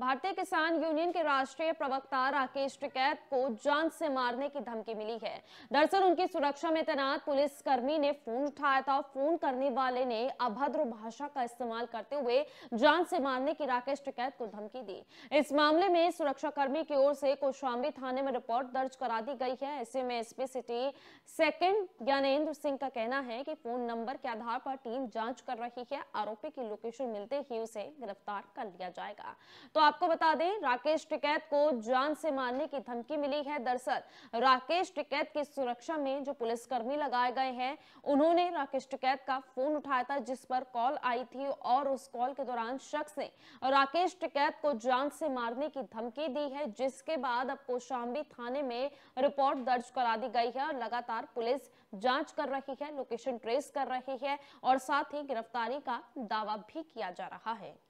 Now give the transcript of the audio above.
भारतीय किसान यूनियन के राष्ट्रीय प्रवक्ता राकेश टिकैत को जान से मारने की धमकी मिली है दरअसल उनकी सुरक्षा में तैनात पुलिस कर्मी ने फोन उठाया था फोन करने वाले ने अभद्र भाषा का इस्तेमाल करते हुए जान से मारने की राकेश टिकैत को धमकी दी इस मामले में सुरक्षा कर्मी की ओर से कोशाम्बी थाने में रिपोर्ट दर्ज करा दी गई है ऐसे में SP city second Gyanendra Singh का कहना है की फोन नंबर के आधार पर टीम जाँच कर रही है आरोपी की लोकेशन मिलते ही उसे गिरफ्तार कर लिया जाएगा तो आपको बता दें राकेश टिकैत को जान से मारने की धमकी मिली है दरअसल राकेश टिकैत की सुरक्षा में जो पुलिसकर्मी लगाए गए हैं उन्होंने राकेश टिकैत का फोन उठाया था जिस पर कॉल आई थी और उस कॉल के दौरान शख्स ने राकेश टिकैत को जान से मारने की धमकी दी है जिसके बाद अब कोशाम्बी थाने में रिपोर्ट दर्ज करा दी गई है और लगातार पुलिस जांच कर रही है लोकेशन ट्रेस कर रही है और साथ ही गिरफ्तारी का दावा भी किया जा रहा है